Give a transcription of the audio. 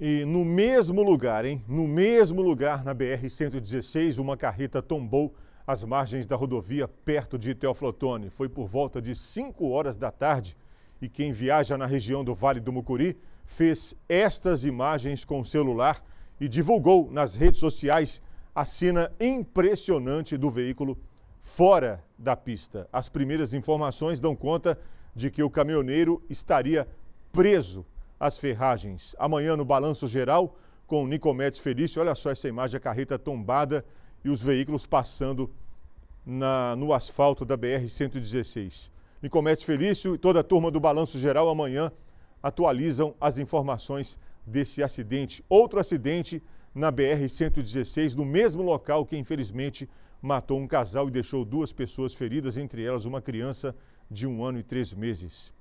E no mesmo lugar, hein? No mesmo lugar, na BR-116, uma carreta tombou às margens da rodovia perto de Teoflotone. Foi por volta de 5 horas da tarde e quem viaja na região do Vale do Mucuri fez estas imagens com o celular e divulgou nas redes sociais a cena impressionante do veículo fora da pista. As primeiras informações dão conta de que o caminhoneiro estaria preso as ferragens. Amanhã, no Balanço Geral, com Nicomedes Felício, olha só essa imagem, a carreta tombada e os veículos passando na, no asfalto da BR-116. Nicomedes Felício e toda a turma do Balanço Geral amanhã atualizam as informações desse acidente. Outro acidente na BR-116, no mesmo local que infelizmente matou um casal e deixou duas pessoas feridas, entre elas uma criança de um ano e três meses.